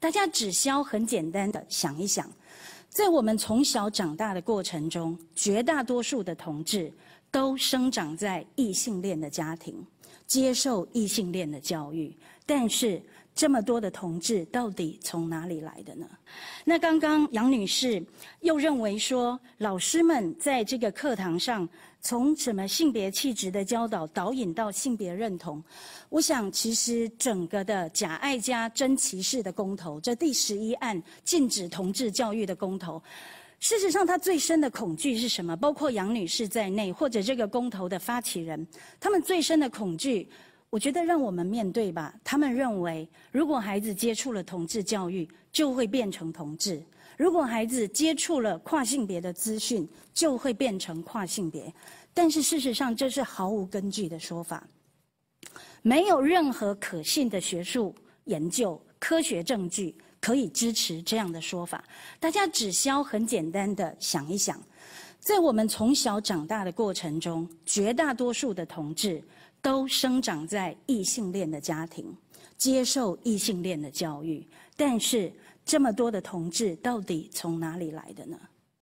大家只需要很简单的想一想，在我们从小长大的过程中，绝大多数的同志。都生长在异性恋的家庭，接受异性恋的教育，但是这么多的同志到底从哪里来的呢？那刚刚杨女士又认为说，老师们在这个课堂上，从什么性别气质的教导，导引到性别认同，我想其实整个的假爱家真歧视的公投，这第十一案禁止同志教育的公投。事实上，他最深的恐惧是什么？包括杨女士在内，或者这个公投的发起人，他们最深的恐惧，我觉得让我们面对吧。他们认为，如果孩子接触了同志教育，就会变成同志；如果孩子接触了跨性别的资讯，就会变成跨性别。但是事实上，这是毫无根据的说法，没有任何可信的学术研究、科学证据。可以支持这样的说法，大家只需要很简单的想一想，在我们从小长大的过程中，绝大多数的同志都生长在异性恋的家庭，接受异性恋的教育，但是这么多的同志到底从哪里来的呢？